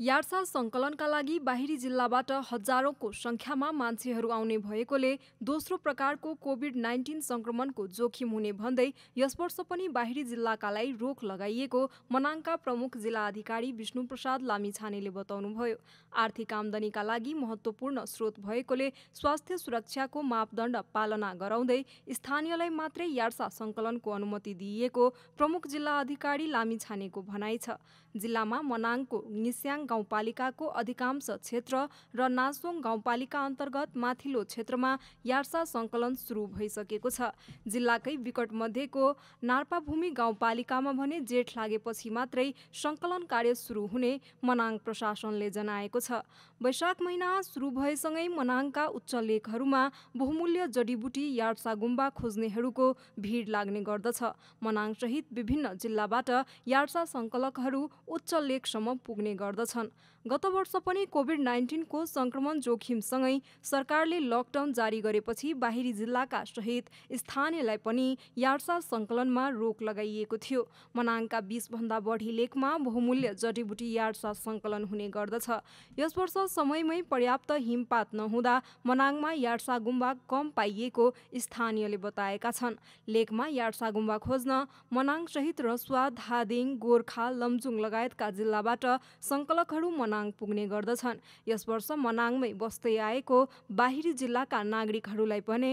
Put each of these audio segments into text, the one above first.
यार्सा सङ्कलनका लागि बाहिरी जिल्लाबाट हजारौँको सङ्ख्यामा मान्छेहरू आउने भएकोले दोस्रो प्रकारको कोभिड नाइन्टिन सङ्क्रमणको जोखिम हुने भन्दै यस वर्ष पनि बाहिरी जिल्लाकालाई रोक लगाइएको मनाङका प्रमुख जिल्ला अधिकारी विष्णुप्रसाद लामिछानेले बताउनुभयो आर्थिक आमदानीका लागि महत्त्वपूर्ण स्रोत भएकोले स्वास्थ्य सुरक्षाको मापदण्ड पालना गराउँदै स्थानीयलाई मात्रै यार्सा सङ्कलनको अनुमति दिइएको प्रमुख जिल्ला अधिकारी लामिछानेको भनाइ छ जिल्लामा मनाङको निस्याङ गाउँपालिकाको अधिकांश क्षेत्र र नासोङ गाउँपालिका अन्तर्गत माथिल्लो क्षेत्रमा यार्सा सङ्कलन सुरु भइसकेको छ जिल्लाकै विकट मध्येको नार्पाभूमि गाउँपालिकामा भने जेठ लागेपछि मात्रै सङ्कलन कार्य सुरु हुने मनाङ प्रशासनले जनाएको छ वैशाख महिना सुरु भएसँगै मनाङका उच्च लेखहरूमा बहुमूल्य जडीबुटी यार्सा गुम्बा खोज्नेहरूको भिड लाग्ने गर्दछ मनाङसहित विभिन्न जिल्लाबाट यार्सा सङ्कलकहरू उच्च लेखसम्म पुग्ने गर्दछ छन् गत वर्ष पनि कोभिड नाइन्टिनको सङ्क्रमण जोखिमसँगै सरकारले लकडाउन जारी गरेपछि बाहिरी जिल्लाका सहित स्थानीयलाई पनि यार्सा सङ्कलनमा रोक लगाइएको थियो मनाङका बिसभन्दा बढी लेकमा बहुमूल्य जडीबुटी यार्सा सङ्कलन हुने गर्दछ यस वर्ष समयमै पर्याप्त हिमपात नहुँदा मनाङमा यार्सा गुम्बा कम पाइएको स्थानीयले बताएका छन् लेकमा यार्सा गुम्बा खोज्न मनाङसहित रसुवा धादिङ गोर्खा लम्जुङ लगायतका जिल्लाबाट सङ्कलन पर्यटकहरू मनाङ पुग्ने गर्दछन् यस वर्ष मनाङमै बस्दै आएको बाहिरी जिल्लाका नागरिकहरूलाई पनि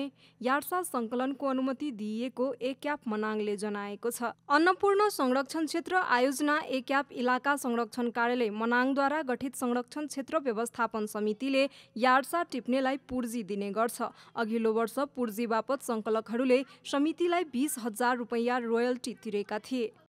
यार्सा सङ्कलनको अनुमति दिइएको एक्याप मनाङले जनाएको छ अन्नपूर्ण संरक्षण क्षेत्र आयोजना एक्याप इलाका संरक्षण कार्यालय मनाङद्वारा गठित संरक्षण क्षेत्र व्यवस्थापन समितिले यार्सा टिप्नेलाई पुर्जी दिने गर्छ अघिल्लो वर्ष पुर्जी बापत सङ्कलकहरूले समितिलाई बिस हजार रुपैयाँ रोयल्टी तिरेका थिए